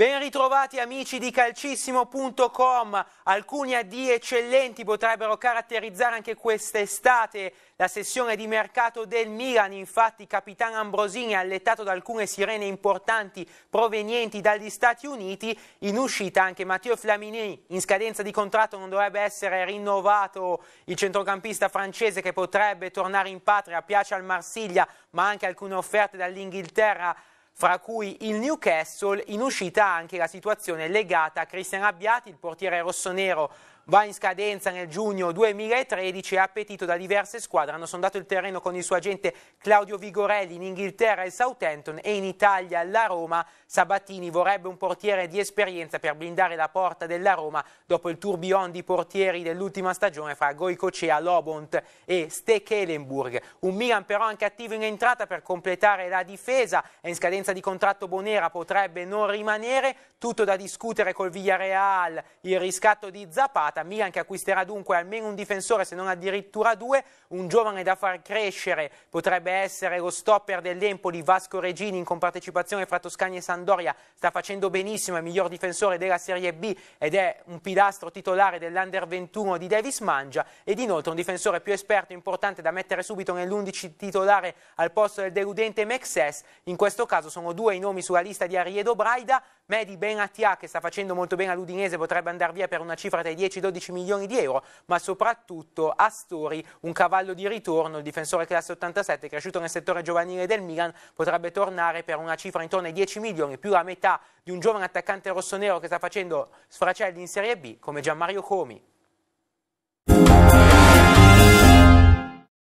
Ben ritrovati amici di calcissimo.com, alcuni AD eccellenti potrebbero caratterizzare anche quest'estate la sessione di mercato del Milan, infatti capitano Ambrosini allettato da alcune sirene importanti provenienti dagli Stati Uniti, in uscita anche Matteo Flamini in scadenza di contratto non dovrebbe essere rinnovato il centrocampista francese che potrebbe tornare in patria, piace al Marsiglia ma anche alcune offerte dall'Inghilterra fra cui il Newcastle, in uscita anche la situazione legata a Cristian Abbiati, il portiere rossonero va in scadenza nel giugno 2013 e appetito da diverse squadre. Hanno sondato il terreno con il suo agente Claudio Vigorelli in Inghilterra e Southampton e in Italia la Roma. Sabatini vorrebbe un portiere di esperienza per blindare la porta della Roma dopo il tourbillon di portieri dell'ultima stagione fra Goicocea, Lobont e Stekelenburg. Un Milan però anche attivo in entrata per completare la difesa è in scadenza di contratto Bonera, potrebbe non rimanere. Tutto da discutere col Villareal, il riscatto di Zapata mercata. Milan che acquisterà dunque almeno un difensore se non addirittura due, un giovane da far crescere potrebbe essere lo stopper dell'Empoli Vasco Regini in compartecipazione fra Toscani e Sandoria, sta facendo benissimo, è il miglior difensore della Serie B ed è un pilastro titolare dell'Under 21 di Davis Mangia ed inoltre un difensore più esperto e importante da mettere subito nell'11 titolare al posto del deludente Mexes, in questo caso sono due i nomi sulla lista di Ariedo Braida, Medi Ben Atia che sta facendo molto bene all'Udinese potrebbe andare via per una cifra dai i 10 11-12 milioni di euro, ma soprattutto Astori, un cavallo di ritorno, il difensore classe 87 cresciuto nel settore giovanile del Milan, potrebbe tornare per una cifra intorno ai 10 milioni, più la metà di un giovane attaccante rossonero che sta facendo sfracelli in Serie B come Gianmario Comi.